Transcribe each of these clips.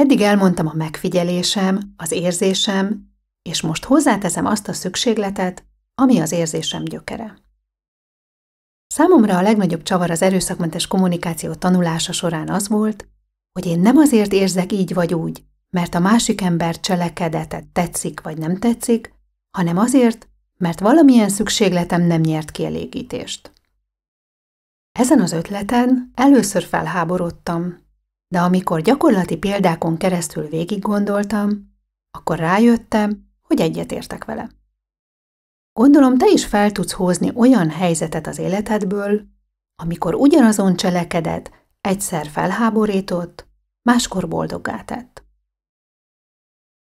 Eddig elmondtam a megfigyelésem, az érzésem, és most hozzáteszem azt a szükségletet, ami az érzésem gyökere. Számomra a legnagyobb csavar az erőszakmentes kommunikáció tanulása során az volt, hogy én nem azért érzek így vagy úgy, mert a másik ember cselekedetet tetszik vagy nem tetszik, hanem azért, mert valamilyen szükségletem nem nyert kielégítést. Ezen az ötleten először felháborodtam, de amikor gyakorlati példákon keresztül végig gondoltam, akkor rájöttem, hogy egyetértek vele. Gondolom, te is fel tudsz hozni olyan helyzetet az életedből, amikor ugyanazon cselekedet egyszer felháborított, máskor boldoggá tett.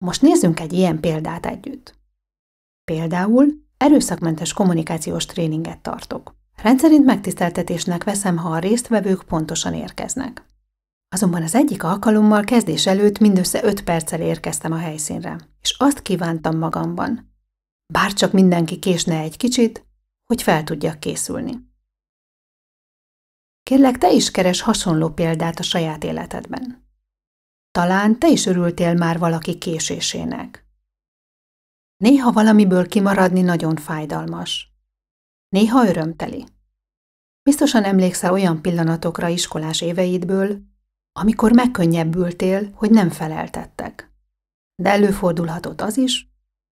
Most nézzünk egy ilyen példát együtt. Például erőszakmentes kommunikációs tréninget tartok. Rendszerint megtiszteltetésnek veszem, ha a résztvevők pontosan érkeznek. Azonban az egyik alkalommal kezdés előtt mindössze öt perccel érkeztem a helyszínre, és azt kívántam magamban, bár csak mindenki késne egy kicsit, hogy fel tudjak készülni. Kérlek, te is keres hasonló példát a saját életedben. Talán te is örültél már valaki késésének. Néha valamiből kimaradni nagyon fájdalmas. Néha örömteli. Biztosan emlékszel olyan pillanatokra iskolás éveidből, amikor megkönnyebbültél, hogy nem feleltettek. De előfordulhatott az is,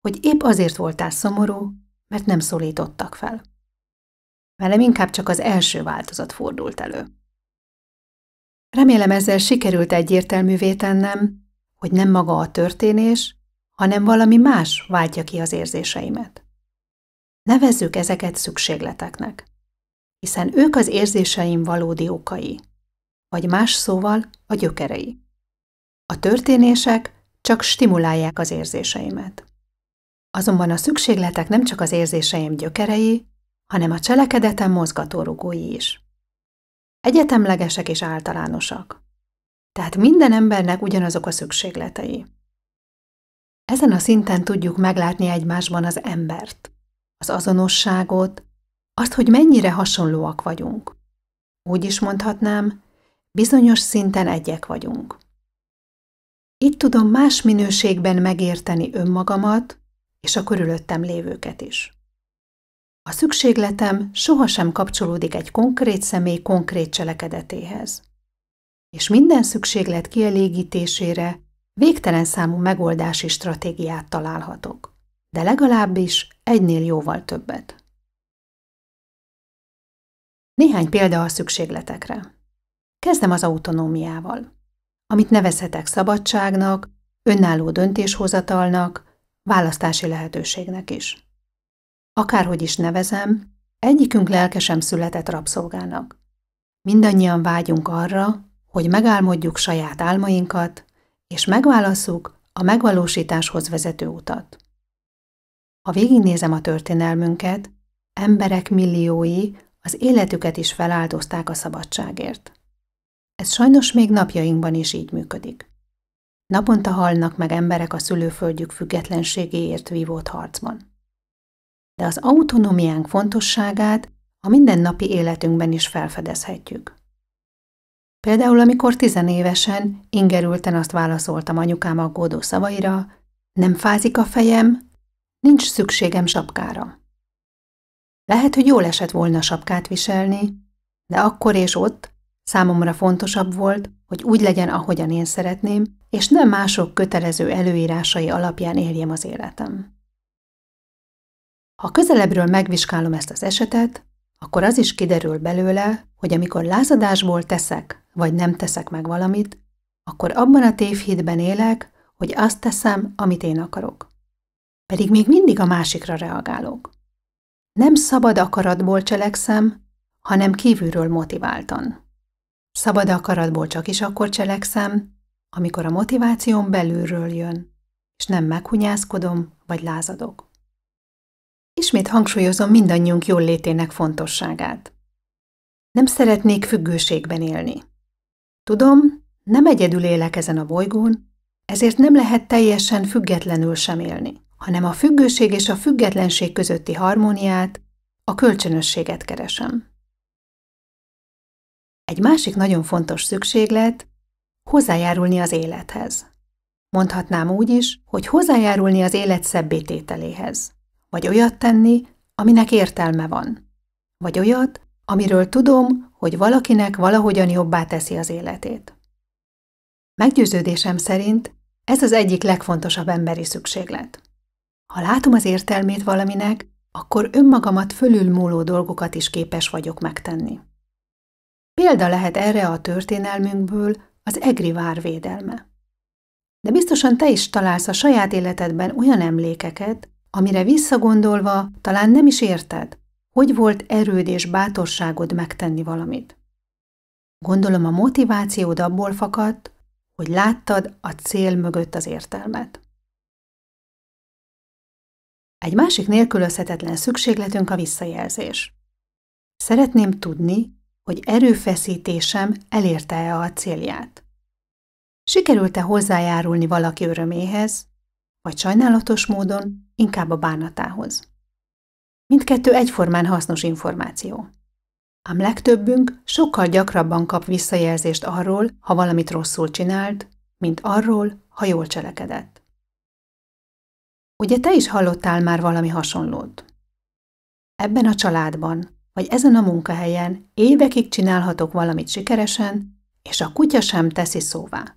hogy épp azért voltál szomorú, mert nem szólítottak fel. Velem inkább csak az első változat fordult elő. Remélem ezzel sikerült egyértelművé tennem, hogy nem maga a történés, hanem valami más váltja ki az érzéseimet. Nevezzük ezeket szükségleteknek, hiszen ők az érzéseim valódi okai vagy más szóval a gyökerei. A történések csak stimulálják az érzéseimet. Azonban a szükségletek nem csak az érzéseim gyökerei, hanem a cselekedetem mozgatórugói is. Egyetemlegesek és általánosak. Tehát minden embernek ugyanazok a szükségletei. Ezen a szinten tudjuk meglátni egymásban az embert, az azonosságot, azt, hogy mennyire hasonlóak vagyunk. Úgy is mondhatnám, Bizonyos szinten egyek vagyunk. Itt tudom más minőségben megérteni önmagamat és a körülöttem lévőket is. A szükségletem sohasem kapcsolódik egy konkrét személy konkrét cselekedetéhez. És minden szükséglet kielégítésére végtelen számú megoldási stratégiát találhatok, de legalábbis egynél jóval többet. Néhány példa a szükségletekre. Kezdem az autonómiával, amit nevezhetek szabadságnak, önálló döntéshozatalnak, választási lehetőségnek is. Akárhogy is nevezem, egyikünk lelkesem született rabszolgának. Mindannyian vágyunk arra, hogy megálmodjuk saját álmainkat, és megválaszuk a megvalósításhoz vezető utat. Ha végignézem a történelmünket, emberek milliói az életüket is feláldozták a szabadságért. Ez sajnos még napjainkban is így működik. Naponta halnak meg emberek a szülőföldjük függetlenségéért vívott harcban. De az autonómiánk fontosságát a mindennapi életünkben is felfedezhetjük. Például, amikor tizenévesen ingerülten azt válaszoltam anyukám aggódó szavaira, nem fázik a fejem, nincs szükségem sapkára. Lehet, hogy jól esett volna sapkát viselni, de akkor és ott Számomra fontosabb volt, hogy úgy legyen, ahogyan én szeretném, és nem mások kötelező előírásai alapján éljem az életem. Ha közelebbről megvizsgálom ezt az esetet, akkor az is kiderül belőle, hogy amikor lázadásból teszek, vagy nem teszek meg valamit, akkor abban a tévhídben élek, hogy azt teszem, amit én akarok. Pedig még mindig a másikra reagálok. Nem szabad akaratból cselekszem, hanem kívülről motiváltan. Szabad akaratból csak is akkor cselekszem, amikor a motivációm belülről jön, és nem meghunyászkodom vagy lázadok. Ismét hangsúlyozom mindannyiunk jól létének fontosságát. Nem szeretnék függőségben élni. Tudom, nem egyedül élek ezen a bolygón, ezért nem lehet teljesen függetlenül sem élni, hanem a függőség és a függetlenség közötti harmóniát, a kölcsönösséget keresem. Egy másik nagyon fontos szükséglet hozzájárulni az élethez. Mondhatnám úgy is, hogy hozzájárulni az élet szebbétételéhez, vagy olyat tenni, aminek értelme van, vagy olyat, amiről tudom, hogy valakinek valahogyan jobbá teszi az életét. Meggyőződésem szerint ez az egyik legfontosabb emberi szükséglet. Ha látom az értelmét valaminek, akkor önmagamat fölülmúló dolgokat is képes vagyok megtenni. Példa lehet erre a történelmünkből az egri vár védelme. De biztosan te is találsz a saját életedben olyan emlékeket, amire visszagondolva talán nem is érted, hogy volt erőd és bátorságod megtenni valamit. Gondolom a motivációd abból fakadt, hogy láttad a cél mögött az értelmet. Egy másik nélkülözhetetlen szükségletünk a visszajelzés. Szeretném tudni, hogy erőfeszítésem elérte-e a célját. Sikerült-e hozzájárulni valaki öröméhez, vagy sajnálatos módon inkább a bánatához. Mindkettő egyformán hasznos információ. Ám legtöbbünk sokkal gyakrabban kap visszajelzést arról, ha valamit rosszul csinált, mint arról, ha jól cselekedett. Ugye te is hallottál már valami hasonlót? Ebben a családban, hogy ezen a munkahelyen évekig csinálhatok valamit sikeresen, és a kutya sem teszi szóvá.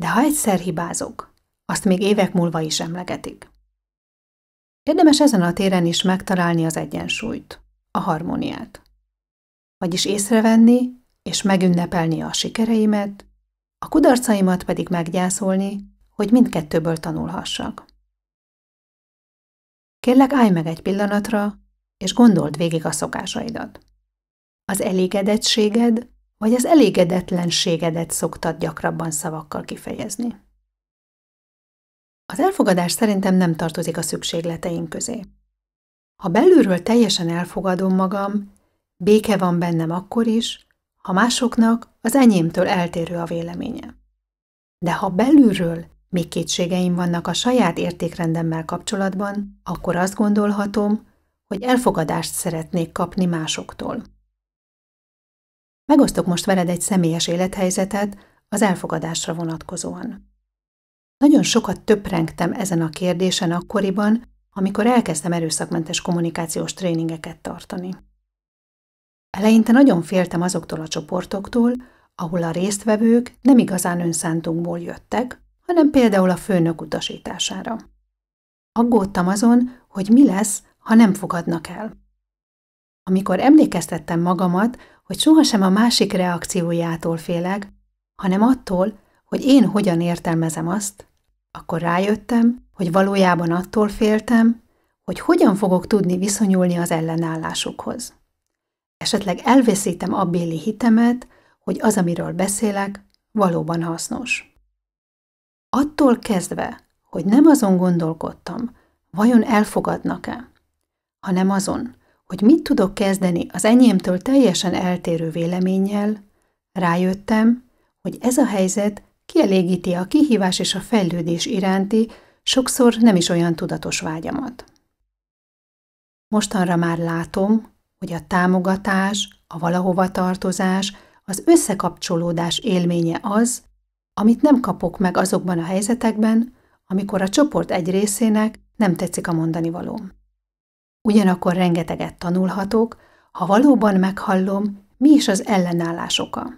De ha egyszer hibázok, azt még évek múlva is emlegetik. Érdemes ezen a téren is megtalálni az egyensúlyt, a harmóniát. Vagyis észrevenni és megünnepelni a sikereimet, a kudarcaimat pedig meggyászolni, hogy mindkettőből tanulhassak. Kérlek, állj meg egy pillanatra, és gondold végig a szokásaidat. Az elégedettséged vagy az elégedetlenségedet szoktad gyakrabban szavakkal kifejezni. Az elfogadás szerintem nem tartozik a szükségleteink közé. Ha belülről teljesen elfogadom magam, béke van bennem akkor is, ha másoknak az enyémtől eltérő a véleménye. De ha belülről még kétségeim vannak a saját értékrendemmel kapcsolatban, akkor azt gondolhatom, hogy elfogadást szeretnék kapni másoktól. Megosztok most veled egy személyes élethelyzetet az elfogadásra vonatkozóan. Nagyon sokat töprengtem ezen a kérdésen akkoriban, amikor elkezdtem erőszakmentes kommunikációs tréningeket tartani. Eleinte nagyon féltem azoktól a csoportoktól, ahol a résztvevők nem igazán önszántunkból jöttek, hanem például a főnök utasítására. Aggódtam azon, hogy mi lesz, ha nem fogadnak el. Amikor emlékeztettem magamat, hogy sohasem a másik reakciójától félek, hanem attól, hogy én hogyan értelmezem azt, akkor rájöttem, hogy valójában attól féltem, hogy hogyan fogok tudni viszonyulni az ellenállásukhoz. Esetleg elveszítem abbéli hitemet, hogy az, amiről beszélek, valóban hasznos. Attól kezdve, hogy nem azon gondolkodtam, vajon elfogadnak-e, hanem azon, hogy mit tudok kezdeni az enyémtől teljesen eltérő véleménnyel, rájöttem, hogy ez a helyzet kielégíti a kihívás és a fejlődés iránti, sokszor nem is olyan tudatos vágyamat. Mostanra már látom, hogy a támogatás, a valahova tartozás, az összekapcsolódás élménye az, amit nem kapok meg azokban a helyzetekben, amikor a csoport egy részének nem tetszik a mondani valóm. Ugyanakkor rengeteget tanulhatok, ha valóban meghallom, mi is az ellenállás oka.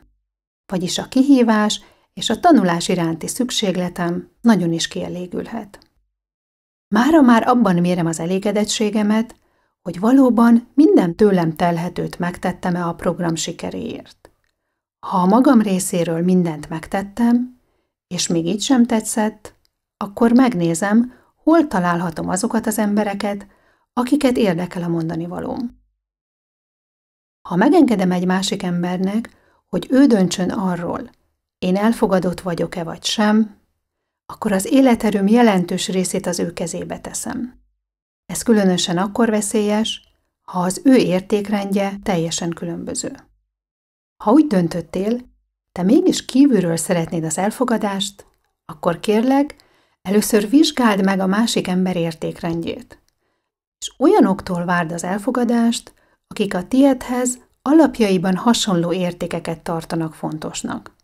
Vagyis a kihívás és a tanulás iránti szükségletem nagyon is kielégülhet. Mára már abban mérem az elégedettségemet, hogy valóban minden tőlem telhetőt megtettem-e a program sikeréért. Ha a magam részéről mindent megtettem, és még így sem tetszett, akkor megnézem, hol találhatom azokat az embereket, akiket érdekel a mondani valóm. Ha megengedem egy másik embernek, hogy ő döntsön arról, én elfogadott vagyok-e vagy sem, akkor az életerőm jelentős részét az ő kezébe teszem. Ez különösen akkor veszélyes, ha az ő értékrendje teljesen különböző. Ha úgy döntöttél, te mégis kívülről szeretnéd az elfogadást, akkor kérlek, először vizsgáld meg a másik ember értékrendjét és olyanoktól várd az elfogadást, akik a tiedhez alapjaiban hasonló értékeket tartanak fontosnak.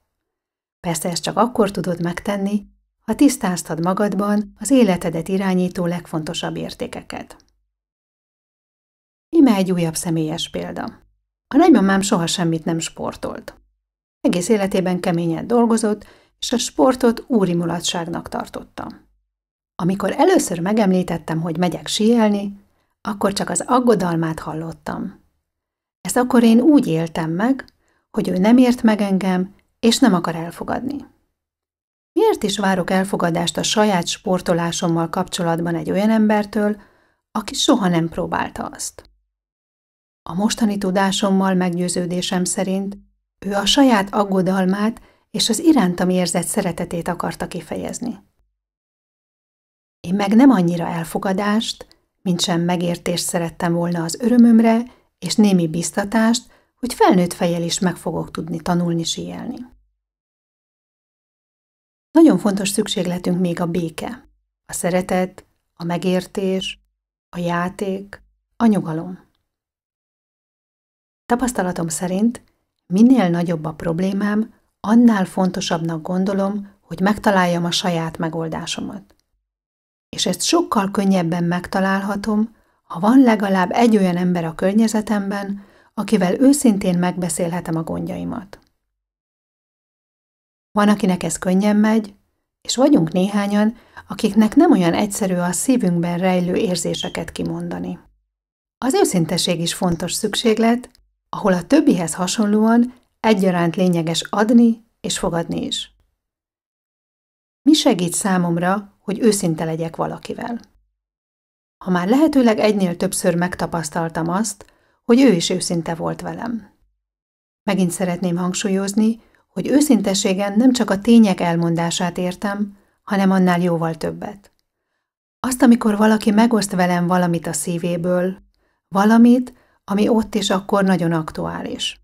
Persze ezt csak akkor tudod megtenni, ha tisztáztad magadban az életedet irányító legfontosabb értékeket. Ime egy újabb személyes példa. A nagymamám soha semmit nem sportolt. Egész életében keményen dolgozott, és a sportot úri mulatságnak tartotta. Amikor először megemlítettem, hogy megyek síelni, akkor csak az aggodalmát hallottam. Ezt akkor én úgy éltem meg, hogy ő nem ért meg engem, és nem akar elfogadni. Miért is várok elfogadást a saját sportolásommal kapcsolatban egy olyan embertől, aki soha nem próbálta azt? A mostani tudásommal meggyőződésem szerint ő a saját aggodalmát és az irántam érzett szeretetét akarta kifejezni. Én meg nem annyira elfogadást, mintsem megértést szerettem volna az örömömre, és némi biztatást, hogy felnőtt fejjel is meg fogok tudni tanulni síelni. Nagyon fontos szükségletünk még a béke, a szeretet, a megértés, a játék, a nyugalom. Tapasztalatom szerint minél nagyobb a problémám, annál fontosabbnak gondolom, hogy megtaláljam a saját megoldásomat és ezt sokkal könnyebben megtalálhatom, ha van legalább egy olyan ember a környezetemben, akivel őszintén megbeszélhetem a gondjaimat. Van, akinek ez könnyen megy, és vagyunk néhányan, akiknek nem olyan egyszerű a szívünkben rejlő érzéseket kimondani. Az őszinteség is fontos szükséglet, ahol a többihez hasonlóan egyaránt lényeges adni és fogadni is. Mi segít számomra, hogy őszinte legyek valakivel. Ha már lehetőleg egynél többször megtapasztaltam azt, hogy ő is őszinte volt velem. Megint szeretném hangsúlyozni, hogy őszinteségen nem csak a tények elmondását értem, hanem annál jóval többet. Azt, amikor valaki megoszt velem valamit a szívéből, valamit, ami ott és akkor nagyon aktuális.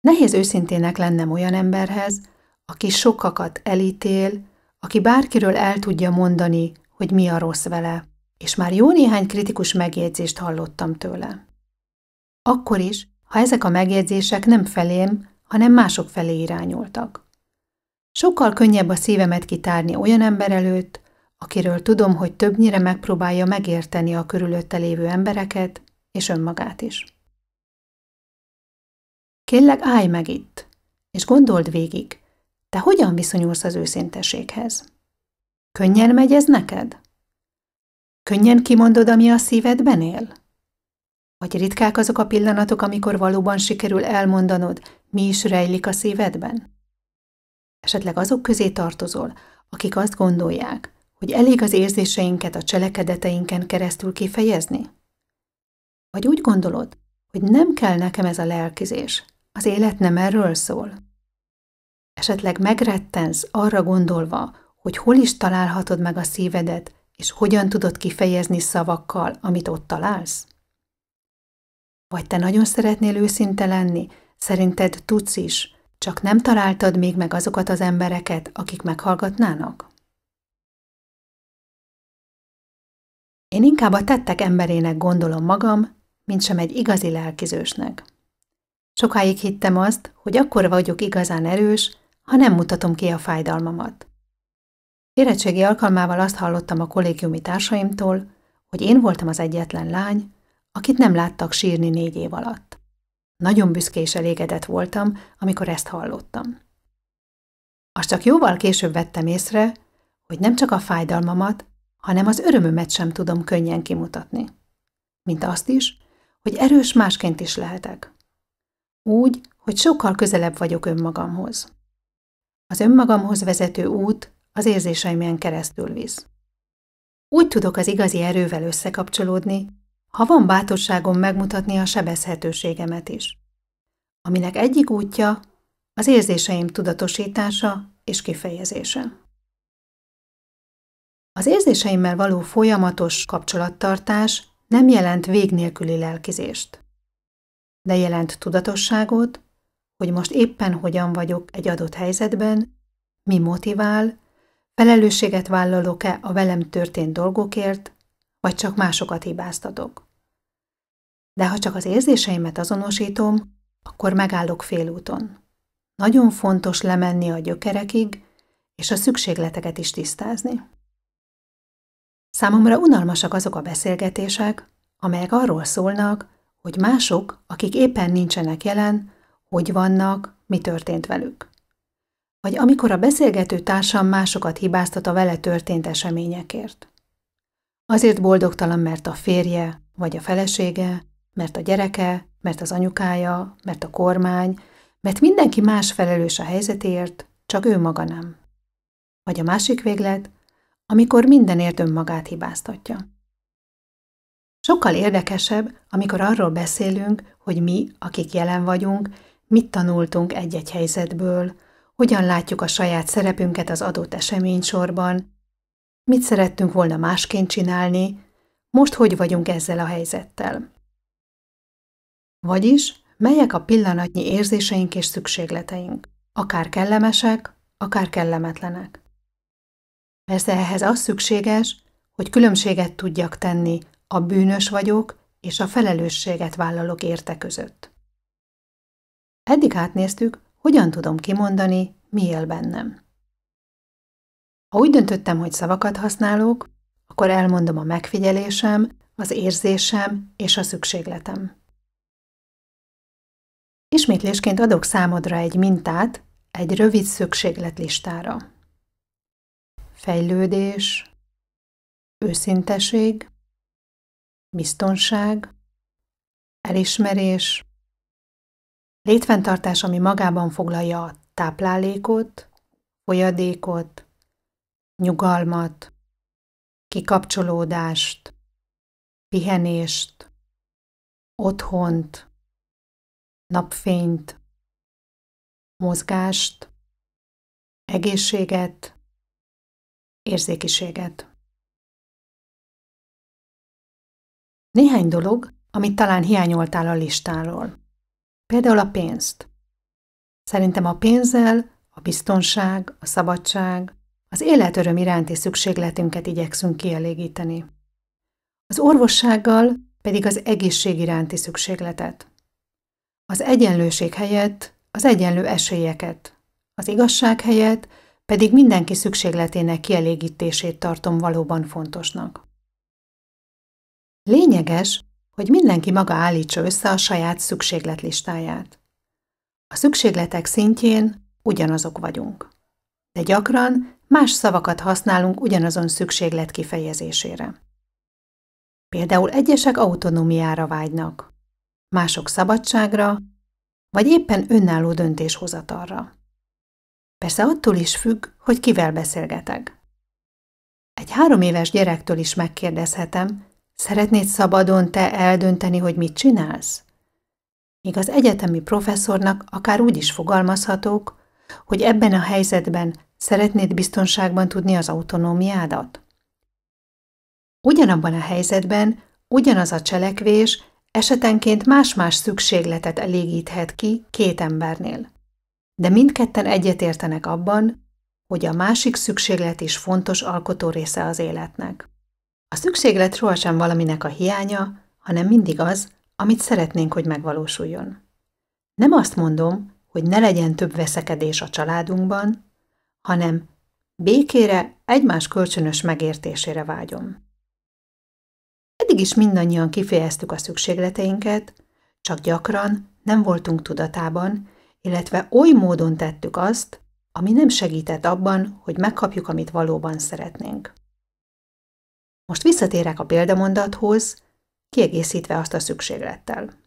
Nehéz őszintének lennem olyan emberhez, aki sokakat elítél, aki bárkiről el tudja mondani, hogy mi a rossz vele, és már jó néhány kritikus megjegyzést hallottam tőle. Akkor is, ha ezek a megjegyzések nem felém, hanem mások felé irányultak. Sokkal könnyebb a szívemet kitárni olyan ember előtt, akiről tudom, hogy többnyire megpróbálja megérteni a körülötte lévő embereket és önmagát is. Kérlek állj meg itt, és gondold végig, te hogyan viszonyulsz az őszinteséghez? Könnyen megy ez neked? Könnyen kimondod, ami a szívedben él? Vagy ritkák azok a pillanatok, amikor valóban sikerül elmondanod, mi is rejlik a szívedben? Esetleg azok közé tartozol, akik azt gondolják, hogy elég az érzéseinket a cselekedeteinken keresztül kifejezni? Vagy úgy gondolod, hogy nem kell nekem ez a lelkizés, az élet nem erről szól? Esetleg megrettensz arra gondolva, hogy hol is találhatod meg a szívedet, és hogyan tudod kifejezni szavakkal, amit ott találsz? Vagy te nagyon szeretnél őszinte lenni, szerinted tudsz is, csak nem találtad még meg azokat az embereket, akik meghallgatnának? Én inkább a tettek emberének gondolom magam, mint sem egy igazi lelkizősnek. Sokáig hittem azt, hogy akkor vagyok igazán erős, ha nem mutatom ki a fájdalmamat. Érettségi alkalmával azt hallottam a kollégiumi társaimtól, hogy én voltam az egyetlen lány, akit nem láttak sírni négy év alatt. Nagyon büszke és elégedett voltam, amikor ezt hallottam. Azt csak jóval később vettem észre, hogy nem csak a fájdalmamat, hanem az örömömet sem tudom könnyen kimutatni. Mint azt is, hogy erős másként is lehetek. Úgy, hogy sokkal közelebb vagyok önmagamhoz. Az önmagamhoz vezető út az érzéseimen keresztül visz. Úgy tudok az igazi erővel összekapcsolódni, ha van bátorságom megmutatni a sebezhetőségemet is, aminek egyik útja az érzéseim tudatosítása és kifejezése. Az érzéseimmel való folyamatos kapcsolattartás nem jelent vég nélküli lelkizést, de jelent tudatosságot, hogy most éppen hogyan vagyok egy adott helyzetben, mi motivál, felelősséget vállalok-e a velem történt dolgokért, vagy csak másokat hibáztatok. De ha csak az érzéseimet azonosítom, akkor megállok félúton. Nagyon fontos lemenni a gyökerekig, és a szükségleteket is tisztázni. Számomra unalmasak azok a beszélgetések, amelyek arról szólnak, hogy mások, akik éppen nincsenek jelen, hogy vannak, mi történt velük. Vagy amikor a beszélgető társam másokat hibáztat a vele történt eseményekért. Azért boldogtalan, mert a férje, vagy a felesége, mert a gyereke, mert az anyukája, mert a kormány, mert mindenki más felelős a helyzetért, csak ő maga nem. Vagy a másik véglet, amikor mindenért önmagát hibáztatja. Sokkal érdekesebb, amikor arról beszélünk, hogy mi, akik jelen vagyunk, Mit tanultunk egy-egy helyzetből, hogyan látjuk a saját szerepünket az adott eseménysorban, mit szerettünk volna másként csinálni, most hogy vagyunk ezzel a helyzettel. Vagyis, melyek a pillanatnyi érzéseink és szükségleteink, akár kellemesek, akár kellemetlenek. Persze ehhez az szükséges, hogy különbséget tudjak tenni a bűnös vagyok és a felelősséget vállalok érte között. Eddig átnéztük, hogyan tudom kimondani, mi él bennem. Ha úgy döntöttem, hogy szavakat használok, akkor elmondom a megfigyelésem, az érzésem és a szükségletem. Ismétlésként adok számodra egy mintát egy rövid szükségletlistára. Fejlődés, őszinteség, biztonság, elismerés, Létfenntartás, ami magában foglalja a táplálékot, folyadékot, nyugalmat, kikapcsolódást, pihenést, otthont, napfényt, mozgást, egészséget, érzékiséget. Néhány dolog, amit talán hiányoltál a listáról. Például a pénzt. Szerintem a pénzzel a biztonság, a szabadság, az életöröm iránti szükségletünket igyekszünk kielégíteni. Az orvossággal pedig az egészség iránti szükségletet. Az egyenlőség helyett az egyenlő esélyeket, az igazság helyett pedig mindenki szükségletének kielégítését tartom valóban fontosnak. Lényeges, hogy mindenki maga állítsa össze a saját szükségletlistáját. A szükségletek szintjén ugyanazok vagyunk, de gyakran más szavakat használunk ugyanazon szükséglet kifejezésére. Például egyesek autonómiára vágynak, mások szabadságra, vagy éppen önálló döntéshozatalra. Persze attól is függ, hogy kivel beszélgetek. Egy három éves gyerektől is megkérdezhetem, Szeretnéd szabadon te eldönteni, hogy mit csinálsz? Míg az egyetemi professzornak akár úgy is fogalmazhatók, hogy ebben a helyzetben szeretnéd biztonságban tudni az autonómiádat. Ugyanabban a helyzetben ugyanaz a cselekvés esetenként más-más szükségletet elégíthet ki két embernél. De mindketten egyetértenek abban, hogy a másik szükséglet is fontos alkotó része az életnek. A szükséglet sohasem valaminek a hiánya, hanem mindig az, amit szeretnénk, hogy megvalósuljon. Nem azt mondom, hogy ne legyen több veszekedés a családunkban, hanem békére, egymás kölcsönös megértésére vágyom. Eddig is mindannyian kifejeztük a szükségleteinket, csak gyakran nem voltunk tudatában, illetve oly módon tettük azt, ami nem segített abban, hogy megkapjuk, amit valóban szeretnénk. Most visszatérek a példamondathoz, kiegészítve azt a szükséglettel.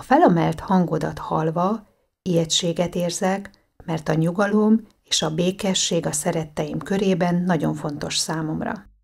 A felemelt hangodat halva ijegységet érzek, mert a nyugalom és a békesség a szeretteim körében nagyon fontos számomra.